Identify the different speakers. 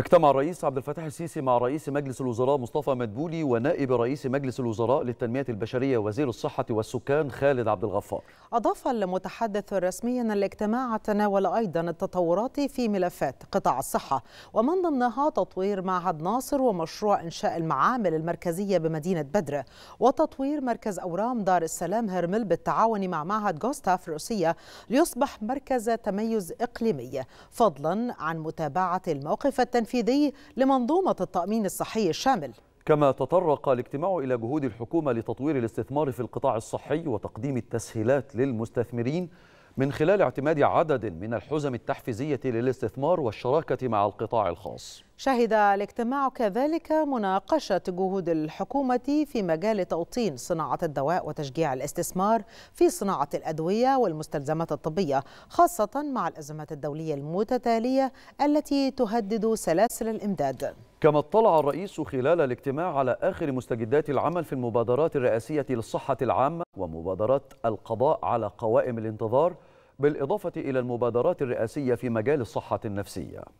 Speaker 1: اجتمع الرئيس عبد الفتاح السيسي مع رئيس مجلس الوزراء مصطفى مدبولي ونائب رئيس مجلس الوزراء للتنمية البشرية وزير الصحة والسكان خالد عبد الغفار
Speaker 2: أضاف المتحدث الرسمي أن الاجتماع تناول أيضا التطورات في ملفات قطاع الصحة ومن ضمنها تطوير معهد ناصر ومشروع إنشاء المعامل المركزية بمدينة بدر وتطوير مركز أورام دار السلام هرمل بالتعاون مع معهد جوستاف الروسية ليصبح مركز تميز إقليمي فضلا عن متابعة الموقف التنفيذي التنفيذي لمنظومة التأمين الصحي الشامل
Speaker 1: كما تطرق الاجتماع إلى جهود الحكومة لتطوير الاستثمار في القطاع الصحي وتقديم التسهيلات للمستثمرين من خلال اعتماد عدد من الحزم التحفيزية للاستثمار والشراكة مع القطاع الخاص
Speaker 2: شهد الاجتماع كذلك مناقشة جهود الحكومة في مجال توطين صناعة الدواء وتشجيع الاستثمار في صناعة الأدوية والمستلزمات الطبية خاصة مع الأزمات الدولية المتتالية التي تهدد سلاسل الإمداد
Speaker 1: كما اطلع الرئيس خلال الاجتماع على آخر مستجدات العمل في المبادرات الرئاسية للصحة العامة ومبادرات القضاء على قوائم الانتظار بالإضافة إلى المبادرات الرئاسية في مجال الصحة النفسية